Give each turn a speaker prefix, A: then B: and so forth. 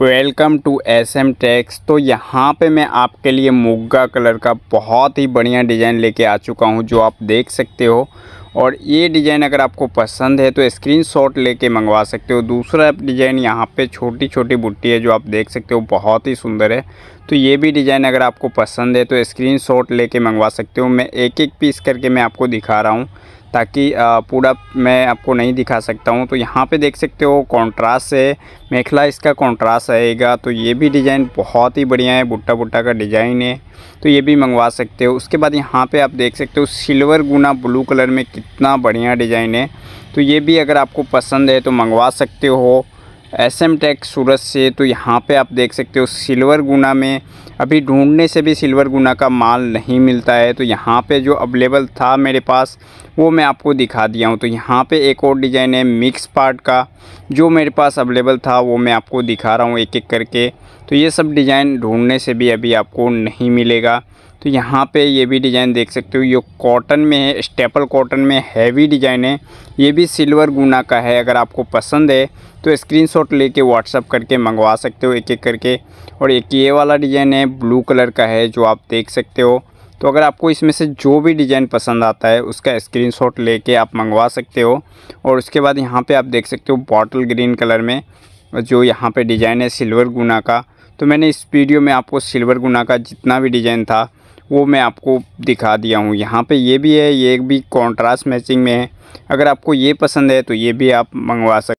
A: welcome to S M tax तो यहाँ पे मैं आपके लिए मुग्गा कलर का बहुत ही बढ़िया डिज़ाइन लेके आ चुका हूँ जो आप देख सकते हो और ये डिज़ाइन अगर आपको पसंद है तो स्क्रीनशॉट लेके मंगवा सकते हो दूसरा डिज़ाइन यहाँ पे छोटी छोटी बुट्टी है जो आप देख सकते हो बहुत ही सुंदर है तो ये भी डिज़ाइन अगर आपको पसंद है तो स्क्रीन लेके मंगवा सकते हो मैं एक एक पीस करके मैं आपको दिखा रहा हूँ ताकि पूरा मैं आपको नहीं दिखा सकता हूँ तो यहाँ पे देख सकते हो कॉन्ट्रास्ट है मेखला इसका कॉन्ट्रास्ट आएगा तो ये भी डिज़ाइन बहुत ही बढ़िया है बुट्टा बुट्टा का डिज़ाइन है तो ये भी मंगवा सकते हो उसके बाद यहाँ पे आप देख सकते हो सिल्वर गुना ब्लू कलर में कितना बढ़िया डिज़ाइन है तो ये भी अगर आपको पसंद है तो मंगवा सकते हो एस एम टेक सूरत से तो यहाँ पे आप देख सकते हो सिल्वर गुना में अभी ढूंढने से भी सिल्वर गुना का माल नहीं मिलता है तो यहाँ पे जो अवेलेबल था मेरे पास वो मैं आपको दिखा दिया हूँ तो यहाँ पे एक और डिज़ाइन है मिक्स पार्ट का जो मेरे पास अवेलेबल था वो मैं आपको दिखा रहा हूँ एक एक करके तो ये सब डिज़ाइन ढूँढने से भी अभी आपको नहीं मिलेगा तो यहाँ पे ये भी डिज़ाइन देख सकते हो ये कॉटन में है स्टेपल कॉटन में हैवी डिज़ाइन है ये भी सिल्वर गुना का है अगर आपको पसंद है तो स्क्रीनशॉट लेके व्हाट्सअप करके मंगवा सकते हो एक एक करके और एक ये वाला डिज़ाइन है ब्लू कलर का है जो आप देख सकते हो तो अगर आपको इसमें से जो भी डिज़ाइन पसंद आता है उसका स्क्रीनशॉट लेके आप मंगवा सकते हो और उसके बाद यहाँ पे आप देख सकते हो बॉटल ग्रीन कलर में जो यहाँ पे डिज़ाइन है सिल्वर गुना का तो मैंने इस वीडियो में आपको सिल्वर गुना का जितना भी डिज़ाइन था वो मैं आपको दिखा दिया हूँ यहाँ पे ये भी है ये भी कॉन्ट्रास्ट मैचिंग में है अगर आपको ये पसंद है तो ये भी आप मंगवा सकते